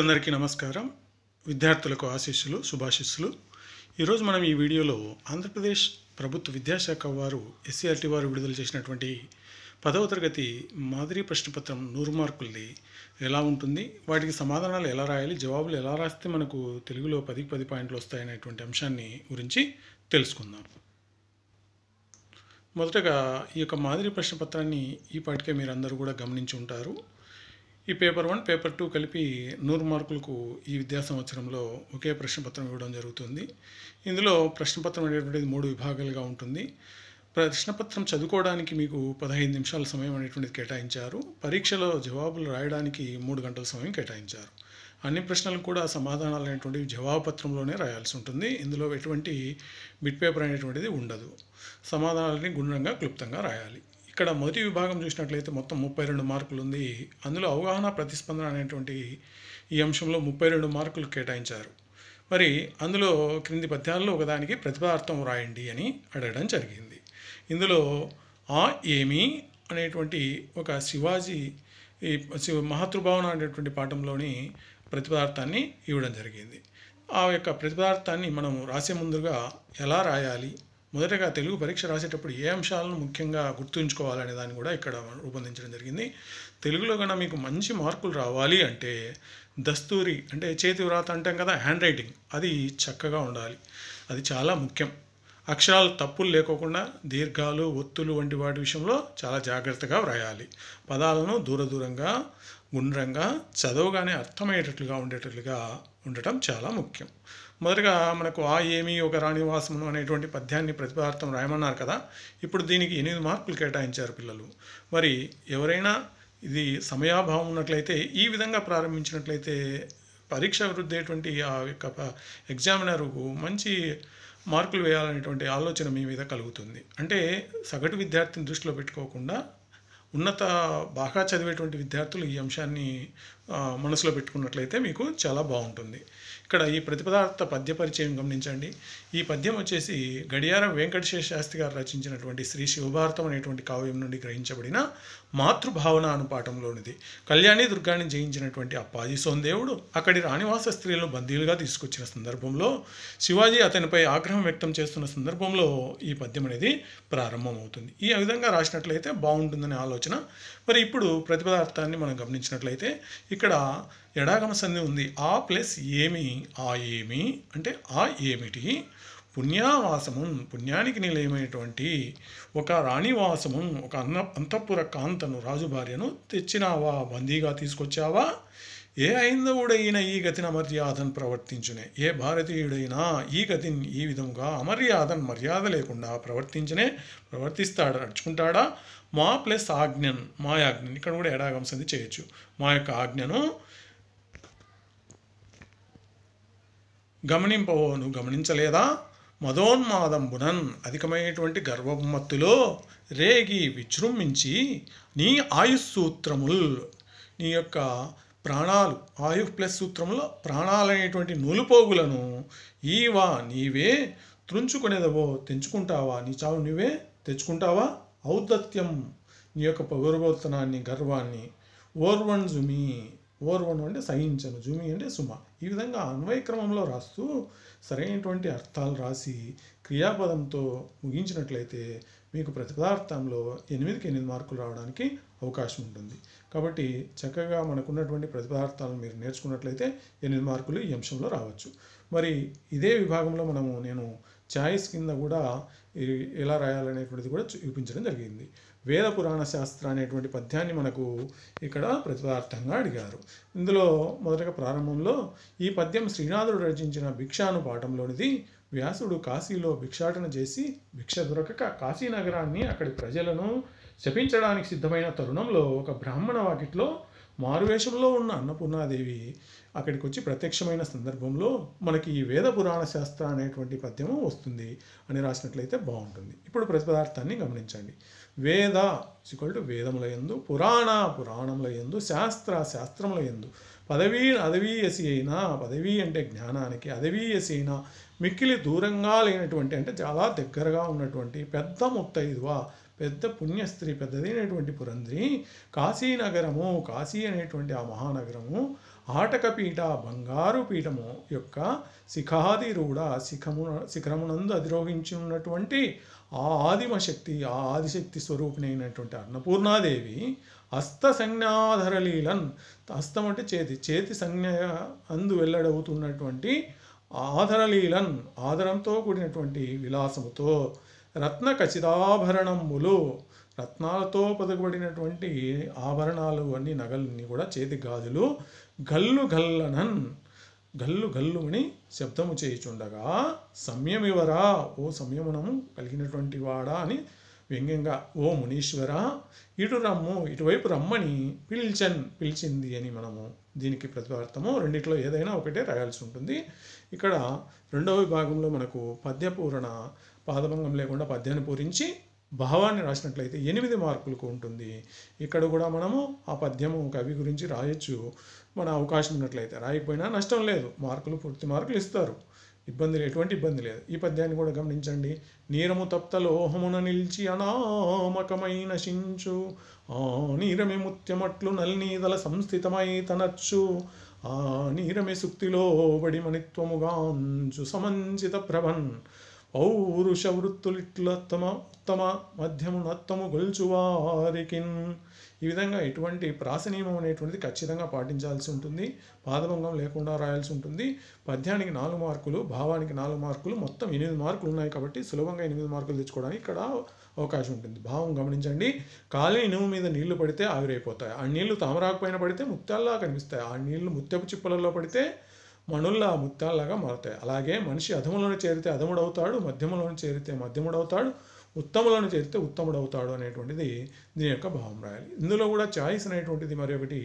అందరికీ నమస్కారం విద్యార్థులకు ఆశీస్సులు శుభాశిస్సులు ఈరోజు మనం ఈ వీడియోలో ఆంధ్రప్రదేశ్ ప్రభుత్వ విద్యాశాఖ వారు ఎస్సీఆర్టీ వారు విడుదల చేసినటువంటి పదవ తరగతి మాదిరి ప్రశ్నపత్రం నూరు మార్కులది ఎలా ఉంటుంది వాటికి సమాధానాలు ఎలా రాయాలి జవాబులు ఎలా రాస్తే మనకు తెలుగులో పదికి పది పాయింట్లు వస్తాయనేటువంటి అంశాన్ని గురించి తెలుసుకుందాం మొదటగా ఈ యొక్క మాదిరి ప్రశ్నపత్రాన్ని ఈ పాటికే మీరు అందరూ కూడా గమనించి ఉంటారు ఈ పేపర్ వన్ పేపర్ టూ కలిపి నూరు మార్కులకు ఈ విద్యా సంవత్సరంలో ఒకే ప్రశ్నపత్రం ఇవ్వడం జరుగుతుంది ఇందులో ప్రశ్నపత్రం అనేటువంటిది మూడు విభాగాలుగా ఉంటుంది ప్రశ్నపత్రం చదువుకోవడానికి మీకు పదహైదు నిమిషాల సమయం అనేటువంటిది కేటాయించారు పరీక్షలో జవాబులు రాయడానికి మూడు గంటల సమయం కేటాయించారు అన్ని ప్రశ్నలకు కూడా సమాధానాలు అనేటువంటివి పత్రంలోనే రాయాల్సి ఉంటుంది ఇందులో ఎటువంటి బిట్ పేపర్ అనేటువంటిది ఉండదు సమాధానాలని గుండ్రంగా క్లుప్తంగా రాయాలి ఇక్కడ మొదటి విభాగం చూసినట్లయితే మొత్తం ముప్పై రెండు మార్కులు ఉంది అందులో అవగాహన ప్రతిస్పందన అనేటువంటి ఈ అంశంలో ముప్పై రెండు మార్కులు కేటాయించారు మరి అందులో క్రింది పద్యాల్లో ఒకదానికి ప్రతిపదార్థం రాయండి అని అడగడం జరిగింది ఇందులో ఆ ఏమి అనేటువంటి ఒక శివాజీ ఈ మహాతృభావన అనేటువంటి పాఠంలోని ప్రతిపదార్థాన్ని ఇవ్వడం జరిగింది ఆ యొక్క ప్రతిపదార్థాన్ని మనం రాసే ముందుగా ఎలా రాయాలి మొదటగా తెలుగు పరీక్ష రాసేటప్పుడు ఏ అంశాలను ముఖ్యంగా గుర్తుంచుకోవాలనే దాన్ని కూడా ఇక్కడ రూపొందించడం జరిగింది తెలుగులో కన్నా మీకు మంచి మార్కులు రావాలి అంటే దస్తూరి అంటే చేతి వ్రాత అంటాం కదా హ్యాండ్ రైటింగ్ అది చక్కగా ఉండాలి అది చాలా ముఖ్యం అక్షరాలు తప్పులు లేకోకుండా దీర్ఘాలు ఒత్తులు వంటి వాటి విషయంలో చాలా జాగ్రత్తగా వ్రాయాలి పదాలను దూరదూరంగా గుండ్రంగా చదవగానే అర్థమయ్యేటట్లుగా ఉండేటట్లుగా ఉండటం చాలా ముఖ్యం మొదటగా మనకు ఆ ఏమి ఒక రాణివాసమును అనేటువంటి పద్యాన్ని ప్రతిభార్థం రాయమన్నారు కదా ఇప్పుడు దీనికి ఎనిమిది మార్కులు కేటాయించారు పిల్లలు మరి ఎవరైనా ఇది సమయాభావం ఉన్నట్లయితే ఈ విధంగా ప్రారంభించినట్లయితే పరీక్ష వృద్ధేటువంటి ఆ యొక్క ఎగ్జామినర్కు మంచి మార్కులు వేయాలనేటువంటి ఆలోచన మీ మీద కలుగుతుంది అంటే సగటు విద్యార్థిని దృష్టిలో పెట్టుకోకుండా ఉన్నత బాగా చదివేటువంటి విద్యార్థులు ఈ అంశాన్ని మనసులో పెట్టుకున్నట్లయితే మీకు చాలా బాగుంటుంది ఇక్కడ ఈ ప్రతిపదార్థ పద్య పరిచయం గమనించండి ఈ పద్యం వచ్చేసి గడియారం వెంకటేశ్వర శాస్త్రి గారు రచించినటువంటి శ్రీ శివభారతం అనేటువంటి కావ్యం నుండి గ్రహించబడిన మాతృభావన అనుపాఠంలోనిది కళ్యాణి దుర్గాన్ని జయించినటువంటి అప్పాజీ సోందేవుడు అక్కడి రాణివాస స్త్రీలను బందీలుగా తీసుకొచ్చిన సందర్భంలో శివాజీ అతనిపై ఆగ్రహం వ్యక్తం చేస్తున్న సందర్భంలో ఈ పద్యం అనేది ప్రారంభమవుతుంది ఈ విధంగా రాసినట్లయితే బాగుంటుందనే ఆలోచన మరి ఇప్పుడు ప్రతిపదార్థాన్ని మనం గమనించినట్లయితే ఇక్కడ ఎడాగమ సంధి ఉంది ఆ ప్లస్ ఏమి ఆ ఏమి అంటే ఆ ఏమిటి పుణ్యావాసము పుణ్యానికి నిలయమైనటువంటి ఒక రాణివాసము ఒక అన్న అంతఃపుర కాంతను రాజు భార్యను తెచ్చినావా బందీగా తీసుకొచ్చావా ఏ ఐందవుడైన ఈ గతిని అమర్యాదను ప్రవర్తించునే ఏ భారతీయుడైనా ఈ గతిని ఈ విధంగా అమర్యాదను మర్యాద లేకుండా ప్రవర్తించనే ప్రవర్తిస్తాడు నడుచుకుంటాడా మా ప్లస్ ఆజ్ఞన్ మా ఆజ్ఞన్ ఇక్కడ కూడా ఎడాగం సంధి చేయొచ్చు మా యొక్క ఆజ్ఞను గమనింపవోను గమనించలేదా మదోన్మాదంబునన్ అధికమైనటువంటి గర్వమత్తులో రేగి విజృంభించి నీ ఆయుస్సూత్రముల్ నీ యొక్క ప్రాణాలు ఆయు ప్లస్ సూత్రంలో ప్రాణాలనేటువంటి నూలుపోగులను ఈవా నీవే తృంచుకునేదవో తెంచుకుంటావా నీ చావు నువ్వే తెచ్చుకుంటావా ఔదత్యం నీ యొక్క పౌరబోత్తనాన్ని గర్వాన్ని ఓర్వన్ జుమి ఓర్వన్ అంటే సహించను జుమి అంటే సుమ ఈ విధంగా అన్వయక్రమంలో రాస్తూ సరైనటువంటి అర్థాలు రాసి క్రియాపదంతో ముగించినట్లయితే మీకు ప్రతి పదార్థంలో ఎనిమిదికి ఎనిమిది మార్కులు రావడానికి అవకాశం ఉంటుంది కాబట్టి చక్కగా మనకున్నటువంటి ప్రతి పదార్థాలను మీరు నేర్చుకున్నట్లయితే ఎనిమిది మార్కులు ఈ అంశంలో రావచ్చు మరి ఇదే విభాగంలో మనము నేను ఛాయిస్ కింద కూడా ఎలా రాయాలనేటువంటిది కూడా చూపించడం జరిగింది వేద పురాణ శాస్త్ర అనేటువంటి పద్యాన్ని మనకు ఇక్కడ ప్రతిపదార్థంగా అడిగారు ఇందులో మొదటగా ప్రారంభంలో ఈ పద్యం శ్రీనాథుడు రచించిన భిక్షాను పాఠంలోనిది వ్యాసుడు కాశీలో భిక్షాటన చేసి భిక్ష దొరకక కాశీ నగరాన్ని అక్కడి ప్రజలను శపించడానికి సిద్ధమైన తరుణంలో ఒక బ్రాహ్మణ వాకిట్లో మారువేషంలో ఉన్న అన్నపూర్ణాదేవి అక్కడికి వచ్చి ప్రత్యక్షమైన సందర్భంలో మనకి ఈ వేద పురాణ శాస్త్ర అనేటువంటి పద్యము వస్తుంది అని రాసినట్లయితే బాగుంటుంది ఇప్పుడు ప్రతి పదార్థాన్ని గమనించండి వేద ఇక్వల్ టు వేదముల ఎందు పురాణ పురాణముల ఎందు శాస్త్ర శాస్త్రముల ఎందు పదవీ అదవీయసి అయినా పదవీ అంటే జ్ఞానానికి అదవీయసి అయినా మిక్కిలి దూరంగా లేనటువంటి అంటే చాలా దగ్గరగా ఉన్నటువంటి పెద్ద ముత్తైదువా పెద్ద పుణ్యస్త్రీ పెద్దదైనటువంటి పురంధ్రి కాశీనగరము కాశీ అనేటువంటి ఆ మహానగరము ఆటకపీఠ బంగారు పీఠము యొక్క శిఖాదిరూఢ శిఖమున శిఖరమునందు అధిరోహించి ఉన్నటువంటి ఆ ఆదిమశక్తి ఆ ఆదిశక్తి స్వరూపిణి అయినటువంటి అన్నపూర్ణాదేవి హస్త సంజ్ఞాధరలీలన్ హస్తం అంటే చేతి చేతి సంజ్ఞ అందు వెల్లడవుతున్నటువంటి ఆధరలీలన్ ఆధరంతో కూడినటువంటి విలాసముతో రత్న ఖచ్చితాభరణములు రత్నాలతో పదకబడినటువంటి ఆభరణాలు అన్ని నగలన్నీ కూడా చేతి గాజులు గల్లు గల్లనన్ గల్లు అని శబ్దము చేయుచుండగా సమయమివరా ఓ సమయమునము కలిగినటువంటి వాడా అని వ్యంగ్యంగా ఓ మునీశ్వర ఇటు రమ్ము ఇటువైపు రమ్మని పిలిచన్ పిలిచింది అని మనము దీనికి ప్రతిపార్థము రెండిట్లో ఏదైనా ఒకటే రాయాల్సి ఉంటుంది ఇక్కడ రెండవ విభాగంలో మనకు పద్యపూరణ పాదభంగం లేకుండా పద్యాన్ని పూరించి భావాన్ని రాసినట్లయితే ఎనిమిది మార్కులకు ఉంటుంది ఇక్కడ కూడా మనము ఆ పద్యము కవి గురించి రాయొచ్చు మన అవకాశం ఉన్నట్లయితే రాయకపోయినా నష్టం లేదు మార్కులు పూర్తి మార్కులు ఇస్తారు ఇబ్బంది ఎటువంటి ఇబ్బంది లేదు ఈ పద్యాన్ని కూడా గమనించండి నీరము తప్త లోహమున నిలిచి అనామకమైన శించు ఆ నీరమి ముత్యమట్లు నల్నీదల సంస్థితమై తనచ్చు ఆ నీరమి సుక్తిలో బడి మణిత్వముగాంచు సమంజిత ప్రభన్ పౌరుష వృత్తులిట్లత్తమ తమ ఉత్తమ మధ్యమునత్తము గొల్చువారికిన్ ఈ విధంగా ఎటువంటి ప్రాస నియమం అనేటువంటిది ఖచ్చితంగా పాటించాల్సి ఉంటుంది పాదభంగం లేకుండా రాయాల్సి ఉంటుంది పద్యానికి నాలుగు మార్కులు భావానికి నాలుగు మార్కులు మొత్తం ఎనిమిది మార్కులు ఉన్నాయి కాబట్టి సులభంగా ఎనిమిది మార్కులు తెచ్చుకోవడానికి ఇక్కడ అవకాశం ఉంటుంది భావం గమనించండి ఖాళీ ఇనుము మీద నీళ్లు పడితే ఆవిరైపోతాయి ఆ నీళ్లు తామరాకు పైన పడితే ముత్యాల్లా కనిపిస్తాయి ఆ నీళ్లు ముత్యపు చిప్పలలో పడితే మణుల్లా ముత్యాల్లాగా మారుతాయి అలాగే మనిషి అధములను చేరితే అధముడవుతాడు మధ్యములను చేరితే మధ్యముడవుతాడు ఉత్తములను చేస్తే ఉత్తముడు అవుతాడు అనేటువంటిది దీని యొక్క భావం రాయాలి ఇందులో కూడా చాయిస్ అనేటువంటిది మరొకటి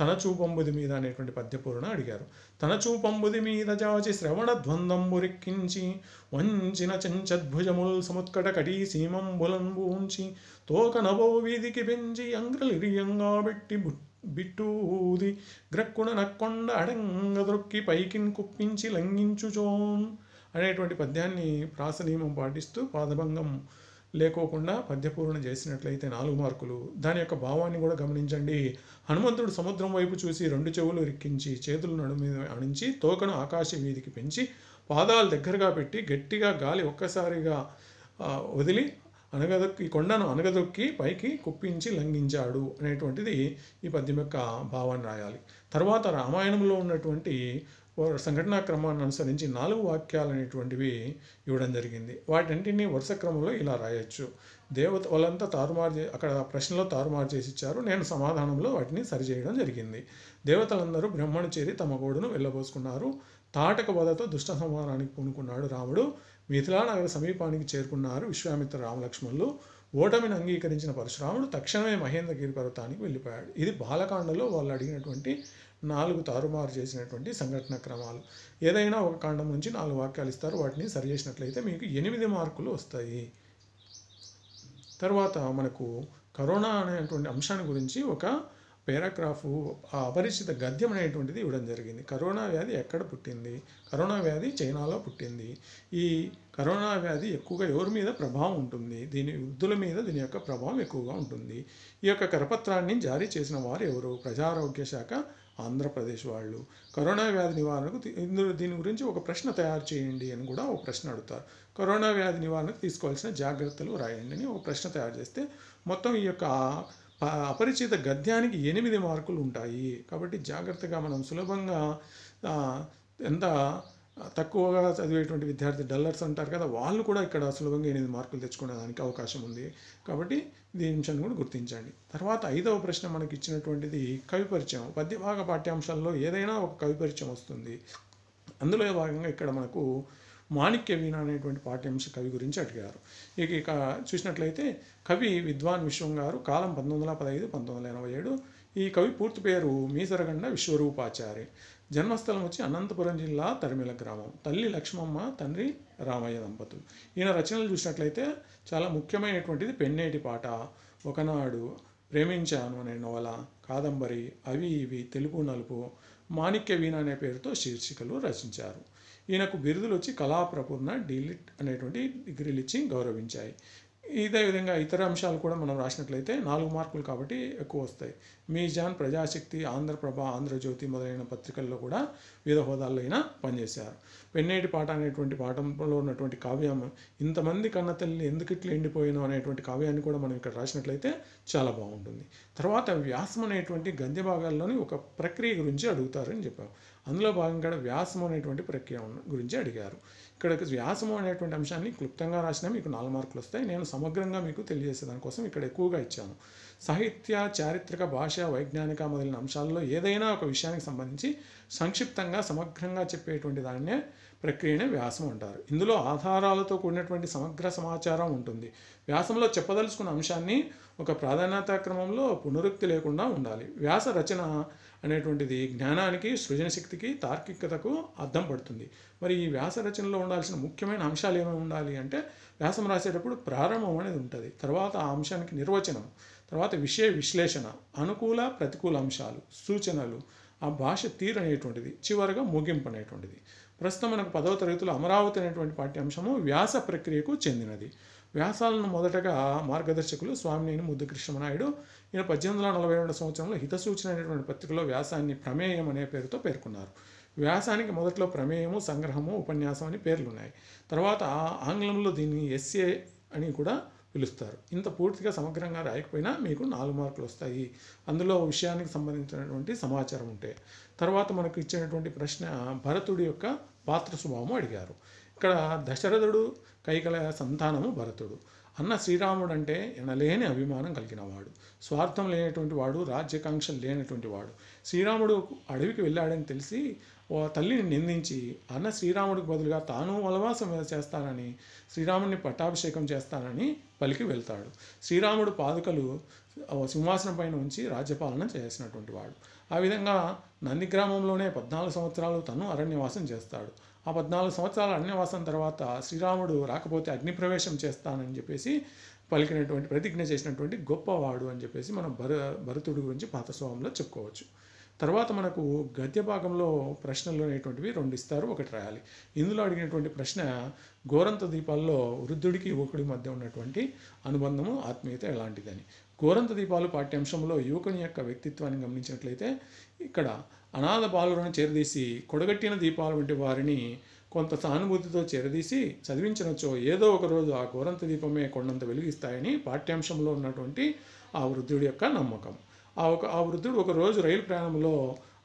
తన చూపంబుది మీద అనేటువంటి పద్యపూరణ అడిగారు తన చూపంబుది మీద జాచి శ్రవణ రెక్కించి వంచిన చెంచద్భుజముల్ సముత్కట కటీ ఉంచి తోక నవో వీధికి పెంచి అంగ్రలిరియంగా పెట్టి బిట్టూది గ్రక్కున నక్కొండ అడంగ దొక్కి పైకిన్ కుప్పించి లంఘించుచోన్ అనేటువంటి పద్యాన్ని ప్రాసనీయమం పాటిస్తూ పాదభంగం లేకోకుండా పద్యపూర్ణ చేసినట్లయితే నాలుగు మార్కులు దాని యొక్క భావాన్ని కూడా గమనించండి హనుమంతుడు సముద్రం వైపు చూసి రెండు చెవులు రిక్కించి చేతులు నడుమీద అణించి తోకను ఆకాశ వీధికి పెంచి పాదాలు దగ్గరగా పెట్టి గట్టిగా గాలి ఒక్కసారిగా వదిలి అనగదొక్కి కొండను అనగదొక్కి పైకి కుప్పించి లంఘించాడు అనేటువంటిది ఈ పద్యం యొక్క భావాన్ని రాయాలి తర్వాత రామాయణంలో ఉన్నటువంటి సంఘటనా క్రమాన్ని అనుసరించి నాలుగు వాక్యాలు అనేటువంటివి ఇవ్వడం జరిగింది వాటింటిని వరుస క్రమంలో ఇలా రాయొచ్చు దేవత వాళ్ళంతా తారుమారు అక్కడ ప్రశ్నలో తారుమారు చేసి ఇచ్చారు నేను సమాధానంలో వాటిని సరిచేయడం జరిగింది దేవతలందరూ బ్రహ్మను చేరి తమ గోడును వెళ్ళబోసుకున్నారు తాటక వదతో దుష్ట సంహారానికి పూనుకున్నాడు రాముడు మిథిలా నగర సమీపానికి చేరుకున్నారు విశ్వామిత్ర రామలక్ష్మణులు ఓటమిని అంగీకరించిన పరశురాముడు తక్షణమే మహేంద్రగిరి పర్వతానికి వెళ్ళిపోయాడు ఇది బాలకాండలో వాళ్ళు అడిగినటువంటి నాలుగు తారుమారు చేసినటువంటి సంఘటన క్రమాలు ఏదైనా ఒక కాండం నుంచి నాలుగు వాక్యాలు ఇస్తారు వాటిని సరి చేసినట్లయితే మీకు ఎనిమిది మార్కులు వస్తాయి తర్వాత మనకు కరోనా అనేటువంటి అంశాన్ని గురించి ఒక పేరాగ్రాఫ్ ఆ అపరిచిత గద్యం అనేటువంటిది ఇవ్వడం జరిగింది కరోనా వ్యాధి ఎక్కడ పుట్టింది కరోనా వ్యాధి చైనాలో పుట్టింది ఈ కరోనా వ్యాధి ఎక్కువగా ఎవరి మీద ప్రభావం ఉంటుంది దీని వృద్ధుల మీద దీని యొక్క ప్రభావం ఎక్కువగా ఉంటుంది ఈ యొక్క కరపత్రాన్ని జారీ చేసిన వారు ఎవరు ప్రజారోగ్య శాఖ ఆంధ్రప్రదేశ్ వాళ్ళు కరోనా వ్యాధి నివారణకు ఇందులో దీని గురించి ఒక ప్రశ్న తయారు చేయండి అని కూడా ఒక ప్రశ్న అడుగుతారు కరోనా వ్యాధి నివారణకు తీసుకోవాల్సిన జాగ్రత్తలు రాయండి అని ఒక ప్రశ్న తయారు చేస్తే మొత్తం ఈ యొక్క అపరిచిత గద్యానికి ఎనిమిది మార్కులు ఉంటాయి కాబట్టి జాగ్రత్తగా మనం సులభంగా ఎంత తక్కువగా చదివేటువంటి విద్యార్థి డల్లర్స్ అంటారు కదా వాళ్ళు కూడా ఇక్కడ సులభంగా ఎనిమిది మార్కులు దానికి అవకాశం ఉంది కాబట్టి దీని అంశాన్ని కూడా గుర్తించండి తర్వాత ఐదవ ప్రశ్న మనకి ఇచ్చినటువంటిది కవి పరిచయం పద్యభాగ పాఠ్యాంశాల్లో ఏదైనా ఒక కవి పరిచయం వస్తుంది అందులో భాగంగా ఇక్కడ మనకు మాణిక్య వీణ అనేటువంటి పాఠ్యాంశ కవి గురించి అడిగారు ఇక ఇక చూసినట్లయితే కవి విద్వాన్ విశ్వం గారు కాలం పంతొమ్మిది వందల పదహైదు పంతొమ్మిది వందల ఎనభై ఏడు ఈ కవి పూర్తి పేరు మీసరగండ విశ్వరూపాచారి జన్మస్థలం వచ్చి అనంతపురం జిల్లా తరిమిల గ్రామం తల్లి లక్ష్మమ్మ తండ్రి రామయ్య దంపతులు ఈయన రచనలు చూసినట్లయితే చాలా ముఖ్యమైనటువంటిది పెన్నేటి పాట ఒకనాడు ప్రేమించాను అనే నవల కాదంబరి అవి ఇవి తెలుగు నలుపు మాణిక్య వీణ అనే పేరుతో శీర్షికలు రచించారు ఈయనకు బిరుదులు వచ్చి కళాప్రపూర్ణ డీలిట్ అనేటువంటి డిగ్రీలు ఇచ్చి గౌరవించాయి ఇదే విధంగా ఇతర అంశాలు కూడా మనం రాసినట్లయితే నాలుగు మార్కులు కాబట్టి ఎక్కువ వస్తాయి మీజాన్ ప్రజాశక్తి ఆంధ్రప్రభ ఆంధ్రజ్యోతి మొదలైన పత్రికల్లో కూడా వివిధ హోదాల్లో అయినా పనిచేశారు పెన్నేటి పాట అనేటువంటి పాఠంలో ఉన్నటువంటి కావ్యం ఇంతమంది కన్న తల్లి ఎందుకు ఇట్లా ఎండిపోయాను అనేటువంటి కావ్యాన్ని కూడా మనం ఇక్కడ రాసినట్లయితే చాలా బాగుంటుంది తర్వాత వ్యాసం అనేటువంటి గంధ్య భాగాల్లోని ఒక ప్రక్రియ గురించి అడుగుతారని చెప్పాం అందులో భాగంగా వ్యాసం అనేటువంటి ప్రక్రియ గురించి అడిగారు ఇక్కడ వ్యాసము అనేటువంటి అంశాన్ని క్లుప్తంగా రాసినా మీకు నాలుగు మార్కులు వస్తాయి నేను సమగ్రంగా మీకు దానికోసం ఇక్కడ ఎక్కువగా ఇచ్చాను సాహిత్య చారిత్రక భాష వైజ్ఞానిక మొదలైన అంశాల్లో ఏదైనా ఒక విషయానికి సంబంధించి సంక్షిప్తంగా సమగ్రంగా చెప్పేటువంటి దాన్నే ప్రక్రియనే వ్యాసం అంటారు ఇందులో ఆధారాలతో కూడినటువంటి సమగ్ర సమాచారం ఉంటుంది వ్యాసంలో చెప్పదలుచుకున్న అంశాన్ని ఒక ప్రాధాన్యత క్రమంలో పునరుక్తి లేకుండా ఉండాలి వ్యాస రచన అనేటువంటిది జ్ఞానానికి సృజనశక్తికి తార్కికతకు అర్థం పడుతుంది మరి ఈ వ్యాస రచనలో ఉండాల్సిన ముఖ్యమైన అంశాలు ఏమేమి ఉండాలి అంటే వ్యాసం రాసేటప్పుడు ప్రారంభం అనేది ఉంటుంది తర్వాత ఆ అంశానికి నిర్వచనం తర్వాత విషయ విశ్లేషణ అనుకూల ప్రతికూల అంశాలు సూచనలు ఆ భాష తీరు అనేటువంటిది చివరగా ముగింపు అనేటువంటిది ప్రస్తుతం మనకు పదవ తరగతిలో అమరావతి అనేటువంటి పాఠ్యాంశము వ్యాస ప్రక్రియకు చెందినది వ్యాసాలను మొదటగా మార్గదర్శకులు స్వామినేని నాయుడు ఈయన పద్దెనిమిది వందల నలభై రెండు సంవత్సరంలో హితసూచన అనేటువంటి పత్రికలో వ్యాసాన్ని ప్రమేయం అనే పేరుతో పేర్కొన్నారు వ్యాసానికి మొదట్లో ప్రమేయము సంగ్రహము ఉపన్యాసం అని పేర్లున్నాయి తర్వాత ఆంగ్లంలో దీన్ని ఎస్ఏ అని కూడా పిలుస్తారు ఇంత పూర్తిగా సమగ్రంగా రాయకపోయినా మీకు నాలుగు మార్కులు వస్తాయి అందులో విషయానికి సంబంధించినటువంటి సమాచారం ఉంటే తర్వాత మనకు ఇచ్చినటువంటి ప్రశ్న భరతుడి యొక్క పాత్ర స్వభావం అడిగారు ఇక్కడ దశరథుడు కైకల సంతానము భరతుడు అన్న శ్రీరాముడు అంటే ఎనలేని అభిమానం కలిగిన వాడు స్వార్థం లేనటువంటి వాడు రాజ్యాకాంక్ష లేనటువంటి వాడు శ్రీరాముడు అడవికి వెళ్ళాడని తెలిసి తల్లిని నిందించి అన్న శ్రీరాముడికి బదులుగా తాను వలవాసం చేస్తానని శ్రీరాముడిని పట్టాభిషేకం చేస్తానని పలికి వెళ్తాడు శ్రీరాముడు పాదుకలు సింహాసనం పైన ఉంచి రాజ్యపాలన చేసినటువంటి వాడు ఆ విధంగా నంది గ్రామంలోనే పద్నాలుగు సంవత్సరాలు తను అరణ్యవాసం చేస్తాడు ఆ పద్నాలుగు సంవత్సరాల అన్యవాసం తర్వాత శ్రీరాముడు రాకపోతే అగ్నిప్రవేశం చేస్తానని చెప్పేసి పలికినటువంటి ప్రతిజ్ఞ చేసినటువంటి గొప్పవాడు అని చెప్పేసి మనం భర భరతుడి గురించి పాతస్వామంలో చెప్పుకోవచ్చు తర్వాత మనకు గద్య భాగంలో ప్రశ్నలు అనేటువంటివి రెండు ఇస్తారు ఒకటి రాయాలి ఇందులో అడిగినటువంటి ప్రశ్న గోరంత దీపాల్లో వృద్ధుడికి యువకుడి మధ్య ఉన్నటువంటి అనుబంధము ఆత్మీయత ఎలాంటిదని గోరంత దీపాలు పాఠ్యాంశంలో యువకుని యొక్క వ్యక్తిత్వాన్ని గమనించినట్లయితే ఇక్కడ అనాథ బాలులను చేరదీసి కొడగట్టిన దీపాల వంటి వారిని కొంత సానుభూతితో చేరదీసి చదివించినచో ఏదో ఒకరోజు ఆ గోరంత దీపమే కొండంత వెలిగిస్తాయని పాఠ్యాంశంలో ఉన్నటువంటి ఆ వృద్ధుడి యొక్క నమ్మకం ఆ ఒక ఆ వృద్ధుడు ఒకరోజు రైలు ప్రయాణంలో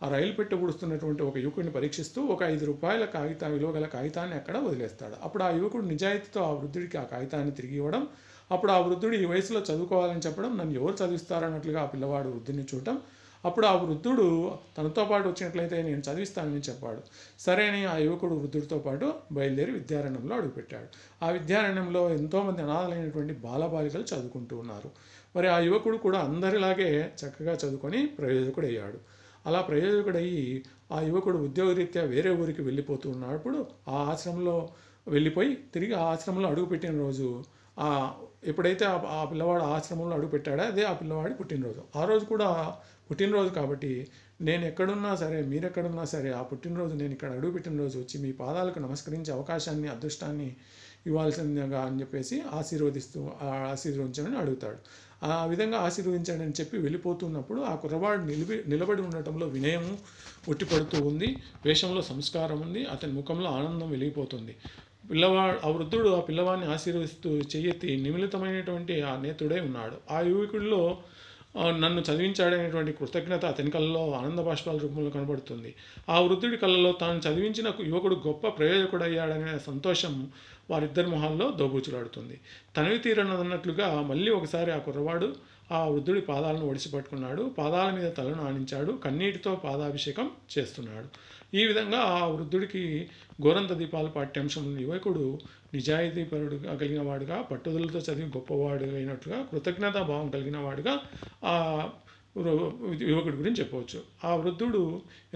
ఆ రైలు పెట్టి ఊడుస్తున్నటువంటి ఒక యువకుడిని పరీక్షిస్తూ ఒక ఐదు రూపాయల కాగితా విలువ గల కాగితాన్ని అక్కడ వదిలేస్తాడు అప్పుడు ఆ యువకుడు నిజాయితీతో ఆ వృద్ధుడికి ఆ కాగితాన్ని తిరిగి ఇవ్వడం అప్పుడు ఆ వృద్ధుడు ఈ వయసులో చదువుకోవాలని చెప్పడం నన్ను ఎవరు చదివిస్తారన్నట్లుగా ఆ పిల్లవాడు వృద్ధుడిని చూడటం అప్పుడు ఆ వృద్ధుడు తనతో పాటు వచ్చినట్లయితే నేను చదివిస్తానని చెప్పాడు సరే అని ఆ యువకుడు వృద్ధుడితో పాటు బయలుదేరి విద్యారణ్యంలో అడుగుపెట్టాడు ఆ విద్యారణ్యంలో ఎంతోమంది అనాథలైనటువంటి బాలబాలికలు చదువుకుంటూ ఉన్నారు మరి ఆ యువకుడు కూడా అందరిలాగే చక్కగా చదువుకొని ప్రయోజకుడయ్యాడు అలా ప్రయోజకుడయ్యి ఆ యువకుడు ఉద్యోగరీత్యా వేరే ఊరికి వెళ్ళిపోతూ ఉన్నప్పుడు ఆ ఆశ్రమంలో వెళ్ళిపోయి తిరిగి ఆ ఆశ్రమంలో అడుగుపెట్టిన రోజు ఆ ఎప్పుడైతే ఆ పిల్లవాడు ఆశ్రమంలో అడుగుపెట్టాడో అదే ఆ పిల్లవాడి పుట్టినరోజు ఆ రోజు కూడా పుట్టినరోజు కాబట్టి నేను ఎక్కడున్నా సరే మీరెక్కడున్నా సరే ఆ పుట్టినరోజు నేను ఇక్కడ అడుగు పెట్టినరోజు వచ్చి మీ పాదాలకు నమస్కరించే అవకాశాన్ని అదృష్టాన్ని ఇవ్వాల్సిందిగా అని చెప్పేసి ఆశీర్వదిస్తూ ఆశీర్వదించమని అడుగుతాడు ఆ విధంగా ఆశీర్వదించాడని చెప్పి వెళ్ళిపోతున్నప్పుడు ఆ కుర్రవాడు నిలిపి నిలబడి ఉండటంలో వినయము ఉట్టిపడుతూ ఉంది వేషంలో సంస్కారం ఉంది అతని ముఖంలో ఆనందం వెలిగిపోతుంది పిల్లవాడు ఆ వృద్ధుడు ఆ పిల్లవాడిని ఆశీర్వదిస్తూ చెయ్యెత్తి నిమిళితమైనటువంటి ఆ నేతుడే ఉన్నాడు ఆ యువకుడిలో నన్ను చదివించాడనేటువంటి కృతజ్ఞత అతని కళ్ళలో ఆనంద భాష్పాల రూపంలో కనబడుతుంది ఆ వృద్ధుడి కళ్ళలో తాను చదివించిన యువకుడు గొప్ప ప్రయోజకుడయ్యాడనే సంతోషం వారిద్దరి మొహాల్లో దోబూచులాడుతుంది తనవి తీరనన్నట్లుగా మళ్ళీ ఒకసారి ఆ కుర్రవాడు ఆ వృద్ధుడి పాదాలను ఒడిసి పట్టుకున్నాడు పాదాల మీద తలను ఆనించాడు కన్నీటితో పాదాభిషేకం చేస్తున్నాడు ఈ విధంగా ఆ వృద్ధుడికి గోరంత దీపాల పాఠ్యాంశం యువకుడు నిజాయితీపరుడుగా కలిగిన వాడుగా పట్టుదలతో చదివి గొప్పవాడు అయినట్టుగా కృతజ్ఞతా భావం కలిగిన వాడుగా ఆ యువకుడి గురించి చెప్పవచ్చు ఆ వృద్ధుడు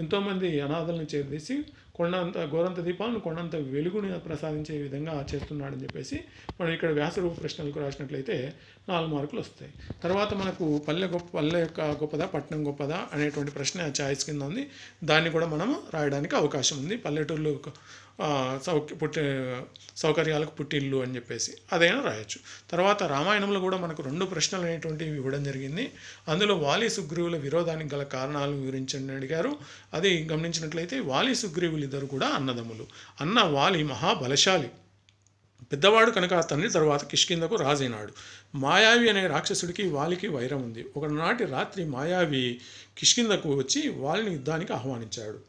ఎంతోమంది అనాథలను చేర్చేసి కొండంత గోరంత దీపాలను కొండంత వెలుగుని ప్రసాదించే విధంగా చేస్తున్నాడని చెప్పేసి మనం ఇక్కడ వ్యాసరూప ప్రశ్నలకు రాసినట్లయితే నాలుగు మార్కులు వస్తాయి తర్వాత మనకు పల్లె గొప్ప పల్లె యొక్క గొప్పదా పట్టణం గొప్పదా అనేటువంటి ప్రశ్న ఛాయిస్ కింద ఉంది దాన్ని కూడా మనం రాయడానికి అవకాశం ఉంది పల్లెటూరులో సౌక పుట్టి సౌకర్యాలకు పుట్టిల్లు అని చెప్పేసి అదైనా రాయొచ్చు తర్వాత రామాయణంలో కూడా మనకు రెండు ప్రశ్నలు అనేటువంటివి ఇవ్వడం జరిగింది అందులో వాలి సుగ్రీవుల విరోధానికి గల కారణాలు వివరించండి అడిగారు అది గమనించినట్లయితే వాలి సుగ్రీవులు ఇద్దరు కూడా అన్నదమ్ములు అన్న వాలి మహాబలశాలి పెద్దవాడు కనుక తండ్రి తర్వాత కిష్కిందకు రాజైనాడు మాయావి అనే రాక్షసుడికి వాలికి వైరం ఉంది ఒకనాటి రాత్రి మాయావి కిష్కిందకు వచ్చి వాలిని యుద్ధానికి ఆహ్వానించాడు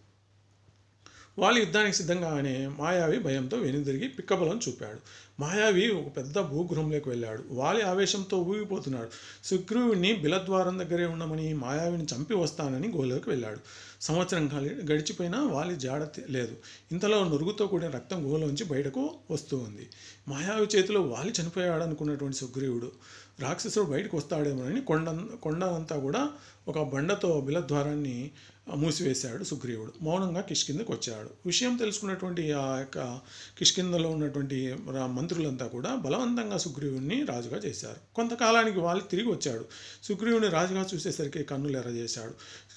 వాళ్ళు యుద్ధానికి సిద్ధంగానే మాయావి భయంతో వెనుదిరిగి పిక్కబలం చూపాడు మాయావి ఒక పెద్ద భూగృహంలోకి వెళ్ళాడు వాలి ఆవేశంతో ఊగిపోతున్నాడు సుగ్రీవుడిని బిలద్వారం దగ్గరే ఉండమని మాయావిని చంపి వస్తానని గోలోకి వెళ్ళాడు సంవత్సరం గడిచిపోయినా వాలి జాడ లేదు ఇంతలో నురుగుతో కూడిన రక్తం గుహలోంచి బయటకు వస్తూ ఉంది మాయావి చేతిలో వాలి చనిపోయాడు అనుకున్నటువంటి సుగ్రీవుడు రాక్షసుడు బయటకు వస్తాడేమోనని కొండ కొండనంతా కూడా ఒక బండతో బిలద్వారాన్ని మూసివేశాడు సుగ్రీవుడు మౌనంగా కిష్కిందకు వచ్చాడు విషయం తెలుసుకున్నటువంటి ఆ యొక్క కిష్కిందలో ఉన్నటువంటి మంత్రులంతా కూడా బలవంతంగా సుగ్రీవుని రాజుగా చేశారు కొంతకాలానికి వాళ్ళు తిరిగి వచ్చాడు సుగ్రీవుని రాజుగా చూసేసరికి కన్నులు ఎర్రజేశాడు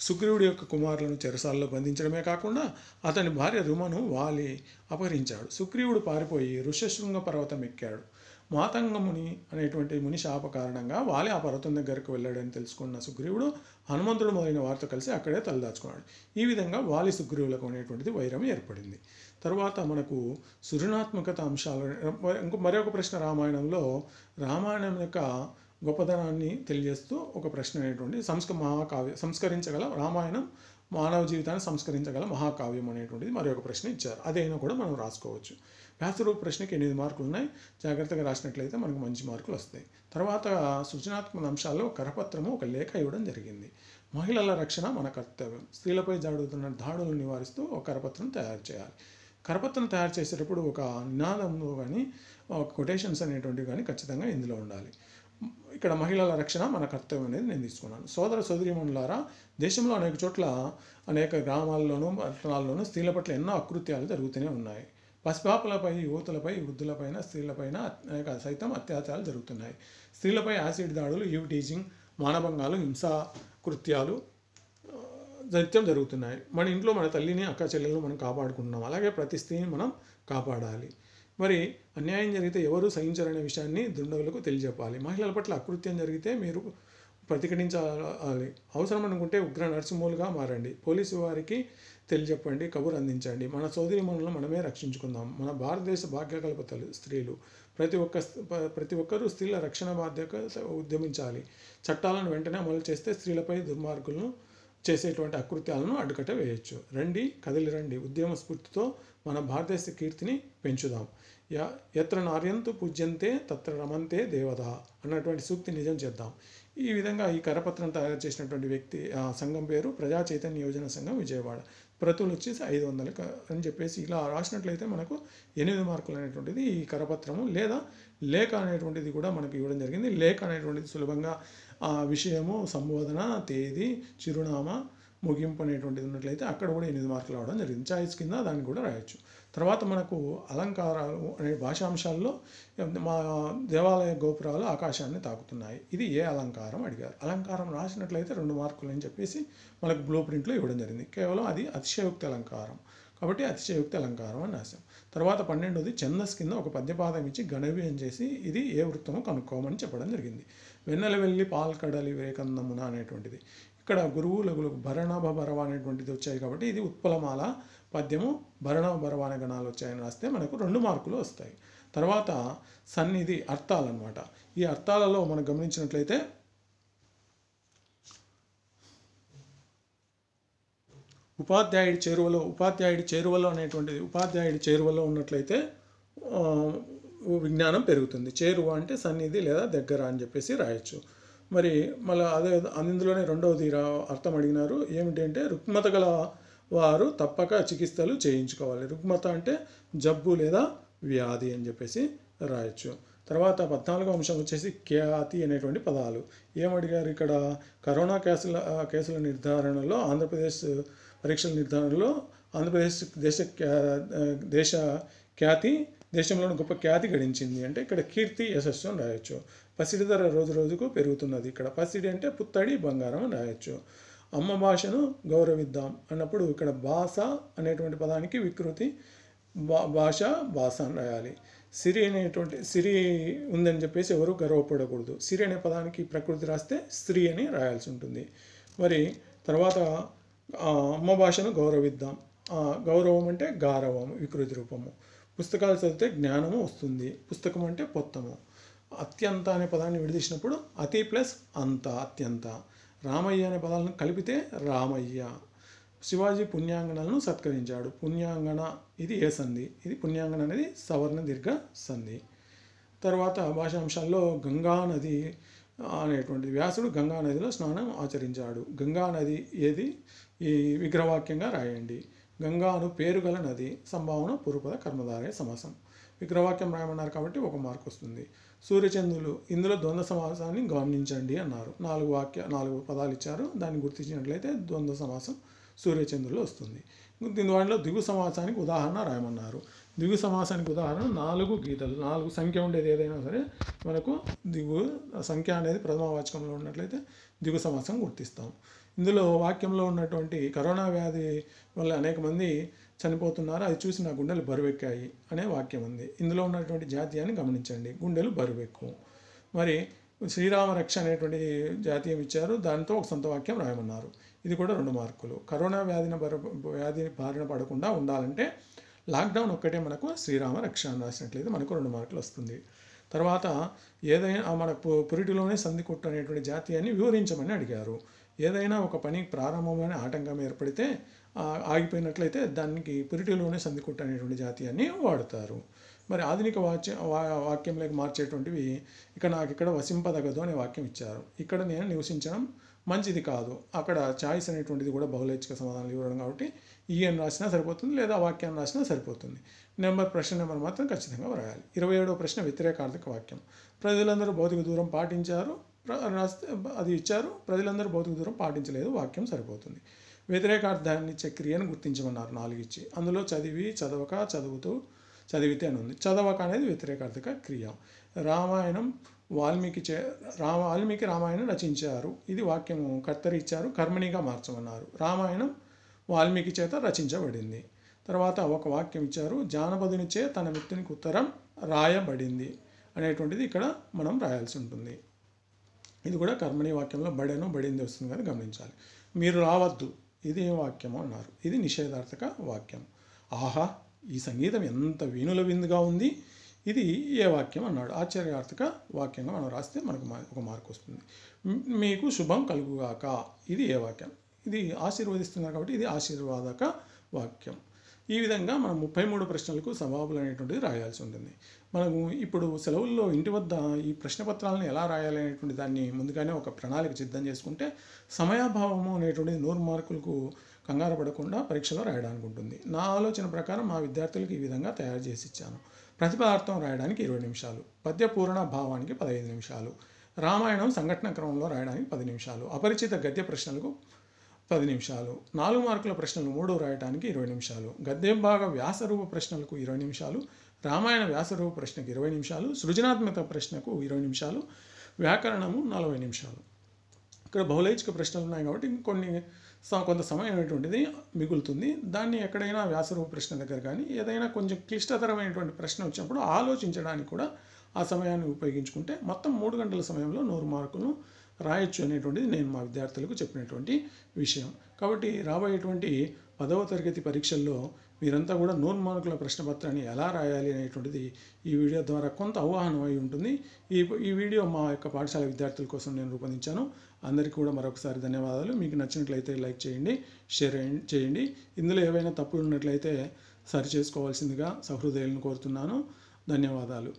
సుగ్రీవుడి యొక్క కుమారులను చెరసాల్లో బంధించడమే కాకుండా అతని భార్య రుమను వాలి అపహరించాడు సుగ్రీవుడు పారిపోయి ఋషశృంగ పర్వతం ఎక్కాడు మాతంగ ముని అనేటువంటి ముని శాప కారణంగా వాలి ఆ పర్వతం దగ్గరకు వెళ్ళాడని తెలుసుకున్న సుగ్రీవుడు హనుమంతుడు మొదలైన వారితో కలిసి అక్కడే తలదాచుకున్నాడు ఈ విధంగా వాలి సుగ్రీవులకు అనేటువంటిది వైరం ఏర్పడింది తర్వాత మనకు సృజనాత్మకత అంశాలు ఇంకో మరొక ప్రశ్న రామాయణంలో రామాయణం యొక్క గొప్పదనాన్ని తెలియజేస్తూ ఒక ప్రశ్న అనేటువంటి సంస్క మహాకావ్య సంస్కరించగల రామాయణం మానవ జీవితాన్ని సంస్కరించగల మహాకావ్యం అనేటువంటిది మరొక ప్రశ్న ఇచ్చారు అదైనా కూడా మనం రాసుకోవచ్చు వ్యాసరూప ప్రశ్నకి ఎనిమిది మార్కులు ఉన్నాయి జాగ్రత్తగా రాసినట్లయితే మనకు మంచి మార్కులు వస్తాయి తర్వాత సృజనాత్మక అంశాల్లో కరపత్రము ఒక లేఖ ఇవ్వడం జరిగింది మహిళల రక్షణ మన కర్తవ్యం స్త్రీలపై జరుగుతున్న దాడులను నివారిస్తూ ఒక కరపత్రం తయారు చేయాలి కరపత్రం తయారు చేసేటప్పుడు ఒక నినాదంలో కానీ కొటేషన్స్ అనేటువంటివి కానీ ఖచ్చితంగా ఇందులో ఉండాలి ఇక్కడ మహిళల రక్షణ మన కర్తవ్యం అనేది నేను తీసుకున్నాను సోదర సోదరిమణులారా దేశంలో అనేక చోట్ల అనేక గ్రామాల్లోనూ పట్టణాల్లోనూ స్త్రీల పట్ల ఎన్నో అకృత్యాలు జరుగుతూనే ఉన్నాయి పసిపాపలపై యువతులపై వృద్ధులపైన స్త్రీలపైన సైతం అత్యాచారాలు జరుగుతున్నాయి స్త్రీలపై యాసిడ్ దాడులు యూ టీచింగ్ మానభంగాలు హింసా కృత్యాలు నిత్యం జరుగుతున్నాయి మన ఇంట్లో మన తల్లిని అక్క చెల్లెలను మనం కాపాడుకుంటున్నాం అలాగే ప్రతి స్త్రీని మనం కాపాడాలి మరి అన్యాయం జరిగితే ఎవరు సహించరనే విషయాన్ని దుండగులకు తెలియజెప్పాలి మహిళల పట్ల అకృత్యం జరిగితే మీరు ప్రతిఘటించాలి అవసరం అనుకుంటే ఉగ్ర నర్సింహులుగా మారండి పోలీసు వారికి తెలియజెప్పండి కబురు అందించండి మన సోదరి మనల్ని మనమే రక్షించుకుందాం మన భారతదేశ భాగ్యకల్పతలు స్త్రీలు ప్రతి ఒక్క ప్రతి ఒక్కరూ స్త్రీల రక్షణ బాధ్యత ఉద్యమించాలి చట్టాలను వెంటనే అమలు చేస్తే స్త్రీలపై దుర్మార్గులను చేసేటువంటి అకృత్యాలను అడ్డుకట్ట వేయచ్చు రండి కదిలి రండి ఉద్యమ స్ఫూర్తితో మన భారతదేశ కీర్తిని పెంచుదాం ఎత్ర నార్యంతు పూజ్యంతే తత్ర రమంతే దేవత అన్నటువంటి సూక్తి నిజం చేద్దాం ఈ విధంగా ఈ కరపత్రం తయారు చేసినటువంటి వ్యక్తి సంఘం పేరు ప్రజా చైతన్య యోజన సంఘం విజయవాడ ప్రతులు వచ్చేసి ఐదు వందలు అని చెప్పేసి ఇలా రాసినట్లయితే మనకు ఎనిమిది మార్కులు అనేటువంటిది ఈ కరపత్రము లేదా లేఖ అనేటువంటిది కూడా మనకి ఇవ్వడం జరిగింది లేఖ అనేటువంటిది సులభంగా ఆ విషయము సంబోధన తేదీ చిరునామా ముగింపు అనేటువంటిది ఉన్నట్లయితే అక్కడ కూడా ఎనిమిది మార్కులు రావడం జరిగింది ఛాయిస్ కింద దాన్ని కూడా రాయొచ్చు తర్వాత మనకు అలంకారాలు అనే భాషాంశాల్లో మా దేవాలయ గోపురాలు ఆకాశాన్ని తాకుతున్నాయి ఇది ఏ అలంకారం అడిగారు అలంకారం రాసినట్లయితే రెండు మార్కులు అని చెప్పేసి మనకు బ్లూ ప్రింట్లో ఇవ్వడం జరిగింది కేవలం అది అతిశయోక్తి అలంకారం కాబట్టి అతిశయోక్తి అలంకారం అని రాశాం తర్వాత పన్నెండోది ఛందస్ కింద ఒక పద్యపాదం ఇచ్చి గణవ్యం చేసి ఇది ఏ వృత్తమో కనుక్కోమని చెప్పడం జరిగింది వెన్నెల వెళ్ళి పాల్కడలి వివేకందమున అనేటువంటిది ఇక్కడ గురువులకు భరణభ భరవ అనేటువంటిది వచ్చాయి కాబట్టి ఇది ఉత్పలమాల పద్యము భరణ భరవాణ గణాలు వచ్చాయని రాస్తే మనకు రెండు మార్కులు వస్తాయి తర్వాత సన్నిధి అర్థాలన్నమాట ఈ అర్థాలలో మనం గమనించినట్లయితే ఉపాధ్యాయుడి చేరువలో ఉపాధ్యాయుడి చేరువలో అనేటువంటిది ఉపాధ్యాయుడి చేరువలో ఉన్నట్లయితే విజ్ఞానం పెరుగుతుంది చేరువ అంటే సన్నిధి లేదా దగ్గర అని చెప్పేసి రాయొచ్చు మరి మళ్ళీ అదే అందులోనే రెండవది రా అర్థం అడిగినారు ఏమిటంటే రుక్మత గల వారు తప్పక చికిత్సలు చేయించుకోవాలి రుగ్మత అంటే జబ్బు లేదా వ్యాధి అని చెప్పేసి రాయొచ్చు తర్వాత పద్నాలుగో అంశం వచ్చేసి ఖ్యాతి అనేటువంటి పదాలు ఏమడిగారు ఇక్కడ కరోనా కేసుల కేసుల నిర్ధారణలో ఆంధ్రప్రదేశ్ పరీక్షల నిర్ధారణలో ఆంధ్రప్రదేశ్ దేశ దేశ ఖ్యాతి దేశంలోని గొప్ప ఖ్యాతి గడించింది అంటే ఇక్కడ కీర్తి యశస్సు అని రాయొచ్చు పసిడి ధర రోజు రోజుకు పెరుగుతున్నది ఇక్కడ పసిడి అంటే పుత్తడి బంగారం అని రాయొచ్చు అమ్మ భాషను గౌరవిద్దాం అన్నప్పుడు ఇక్కడ భాష అనేటువంటి పదానికి వికృతి భాష భాష అని రాయాలి సిరి అనేటువంటి సిరి ఉందని చెప్పేసి ఎవరు గర్వపడకూడదు సిరి అనే పదానికి ప్రకృతి రాస్తే స్త్రీ అని రాయాల్సి ఉంటుంది మరి తర్వాత అమ్మ భాషను గౌరవిద్దాం గౌరవం అంటే గారవం వికృతి రూపము పుస్తకాలు చదివితే జ్ఞానము వస్తుంది పుస్తకం అంటే పొత్తము అత్యంత అనే పదాన్ని విడదీసినప్పుడు అతి ప్లస్ అంత అత్యంత రామయ్య అనే పదాలను కలిపితే రామయ్య శివాజీ పుణ్యాంగనలను సత్కరించాడు పుణ్యాంగన ఇది ఏ సంధి ఇది పుణ్యాంగన అనేది సవర్ణ దీర్ఘ సంధి తర్వాత భాషాంశాల్లో గంగా నది అనేటువంటి వ్యాసుడు గంగా నదిలో స్నానం ఆచరించాడు గంగా నది ఏది ఈ విగ్రహవాక్యంగా రాయండి గంగాను పేరు గల నది సంభావన పురుపద కర్మధారయ సమాసం విగ్రహవాక్యం రాయమన్నారు కాబట్టి ఒక మార్క్ వస్తుంది సూర్యచంద్రులు ఇందులో ద్వంద్వ సమాసాన్ని గమనించండి అన్నారు నాలుగు వాక్య నాలుగు పదాలు ఇచ్చారు దాన్ని గుర్తించినట్లయితే ద్వంద్వ సమాసం సూర్యచంద్రులు వస్తుంది దీని వాటిలో దిగు సమాసానికి ఉదాహరణ రాయమన్నారు దిగు సమాసానికి ఉదాహరణ నాలుగు గీతలు నాలుగు సంఖ్య ఉండేది ఏదైనా సరే మనకు దిగు సంఖ్య అనేది ప్రథమ వాచకంలో ఉన్నట్లయితే దిగు సమాసం గుర్తిస్తాం ఇందులో వాక్యంలో ఉన్నటువంటి కరోనా వ్యాధి వల్ల అనేక మంది చనిపోతున్నారు అది చూసి నా గుండెలు బరువెక్కాయి అనే వాక్యం ఉంది ఇందులో ఉన్నటువంటి జాతీయాన్ని గమనించండి గుండెలు బరువెక్కు మరి శ్రీరామ రక్ష అనేటువంటి జాతీయం ఇచ్చారు దాంతో ఒక సొంత వాక్యం రాయమన్నారు ఇది కూడా రెండు మార్కులు కరోనా వ్యాధిని బర వ్యాధి బారిన పడకుండా ఉండాలంటే లాక్డౌన్ ఒక్కటే మనకు శ్రీరామ రక్ష అని రాసినట్లయితే మనకు రెండు మార్కులు వస్తుంది తర్వాత ఏదైనా మన పురిటిలోనే సంధికొట్టు అనేటువంటి జాతీయాన్ని వివరించమని అడిగారు ఏదైనా ఒక పని ప్రారంభమైన ఆటంకం ఏర్పడితే ఆగిపోయినట్లయితే దానికి పిరిటిలోనే సందికొట్టు అనేటువంటి జాతీయాన్ని వాడతారు మరి ఆధునిక వాచ్య వాక్యంలోకి మార్చేటువంటివి ఇక్కడ నాకు ఇక్కడ వసింపదగదు అనే వాక్యం ఇచ్చారు ఇక్కడ నేను నివసించడం మంచిది కాదు అక్కడ చాయిస్ అనేటువంటిది కూడా బహుళైచ్ఛిక సమాధానాలు ఇవ్వడం కాబట్టి ఈ అని రాసినా సరిపోతుంది లేదా వాక్యాన్ని రాసినా సరిపోతుంది నెంబర్ ప్రశ్న నెంబర్ మాత్రం ఖచ్చితంగా వ్రాయాలి ఇరవై ఏడవ ప్రశ్న వ్యతిరేకార్థక వాక్యం ప్రజలందరూ భౌతిక దూరం పాటించారు అది ఇచ్చారు ప్రజలందరూ భౌతిక దూరం పాటించలేదు వాక్యం సరిపోతుంది వ్యతిరేకార్థాన్ని చక్రియను గుర్తించమన్నారు నాలుగిచ్చి అందులో చదివి చదవక చదువుతూ చదివితే అని ఉంది చదవక అనేది వ్యతిరేకార్థక క్రియ రామాయణం వాల్మీకి చే రా వాల్మీకి రామాయణం రచించారు ఇది వాక్యము కర్తరి ఇచ్చారు కర్మణిగా మార్చమన్నారు రామాయణం వాల్మీకి చేత రచించబడింది తర్వాత ఒక వాక్యం ఇచ్చారు జానపదుని చే తన మిత్రునికి ఉత్తరం రాయబడింది అనేటువంటిది ఇక్కడ మనం రాయాల్సి ఉంటుంది ఇది కూడా కర్మణి వాక్యంలో బడెను బడింది వస్తుంది కానీ గమనించాలి మీరు రావద్దు ఇది ఏ వాక్యము అన్నారు ఇది నిషేధార్థక వాక్యం ఆహా ఈ సంగీతం ఎంత వీణుల విందుగా ఉంది ఇది ఏ వాక్యం అన్నాడు ఆశ్చర్యార్థక వాక్యంగా మనం రాస్తే మనకు ఒక మార్క్ వస్తుంది మీకు శుభం కలుగుగాక ఇది ఏ వాక్యం ఇది ఆశీర్వదిస్తున్నారు కాబట్టి ఇది ఆశీర్వాదక వాక్యం ఈ విధంగా మనం ముప్పై మూడు ప్రశ్నలకు సవాబులు అనేటువంటిది రాయాల్సి ఉంటుంది మనము ఇప్పుడు సెలవుల్లో ఇంటి వద్ద ఈ ప్రశ్నపత్రాలను ఎలా రాయాలి అనేటువంటి దాన్ని ముందుగానే ఒక ప్రణాళిక సిద్ధం చేసుకుంటే సమయాభావము అనేటువంటిది నూరు మార్కులకు కంగారు పడకుండా పరీక్షలో రాయడానికి ఉంటుంది నా ఆలోచన ప్రకారం మా విద్యార్థులకు ఈ విధంగా తయారు చేసి ఇచ్చాను ప్రతి పదార్థం రాయడానికి ఇరవై నిమిషాలు పద్య పూరణ భావానికి పదహైదు నిమిషాలు రామాయణం సంఘటన క్రమంలో రాయడానికి పది నిమిషాలు అపరిచిత గద్య ప్రశ్నలకు పది నిమిషాలు నాలుగు మార్కుల ప్రశ్నలు మూడు రాయడానికి ఇరవై నిమిషాలు భాగ వ్యాసరూప ప్రశ్నలకు ఇరవై నిమిషాలు రామాయణ వ్యాసరూప ప్రశ్నకు ఇరవై నిమిషాలు సృజనాత్మక ప్రశ్నకు ఇరవై నిమిషాలు వ్యాకరణము నలభై నిమిషాలు ఇక్కడ బహుళైచిక ప్రశ్నలు ఉన్నాయి కాబట్టి కొన్ని కొంత సమయం అనేటువంటిది మిగులుతుంది దాన్ని ఎక్కడైనా వ్యాసరూప ప్రశ్న దగ్గర కానీ ఏదైనా కొంచెం క్లిష్టతరమైనటువంటి ప్రశ్న వచ్చినప్పుడు ఆలోచించడానికి కూడా ఆ సమయాన్ని ఉపయోగించుకుంటే మొత్తం మూడు గంటల సమయంలో నూరు మార్కులను రాయొచ్చు అనేటువంటిది నేను మా విద్యార్థులకు చెప్పినటువంటి విషయం కాబట్టి రాబోయేటువంటి పదవ తరగతి పరీక్షల్లో మీరంతా కూడా నోన్ మార్కుల ప్రశ్నపత్రాన్ని ఎలా రాయాలి అనేటువంటిది ఈ వీడియో ద్వారా కొంత అవగాహన అయి ఉంటుంది ఈ ఈ వీడియో మా యొక్క పాఠశాల విద్యార్థుల కోసం నేను రూపొందించాను అందరికీ కూడా మరొకసారి ధన్యవాదాలు మీకు నచ్చినట్లయితే లైక్ చేయండి షేర్ చేయండి ఇందులో ఏవైనా తప్పులు ఉన్నట్లయితే సరి చేసుకోవాల్సిందిగా సహృదయాలను కోరుతున్నాను ధన్యవాదాలు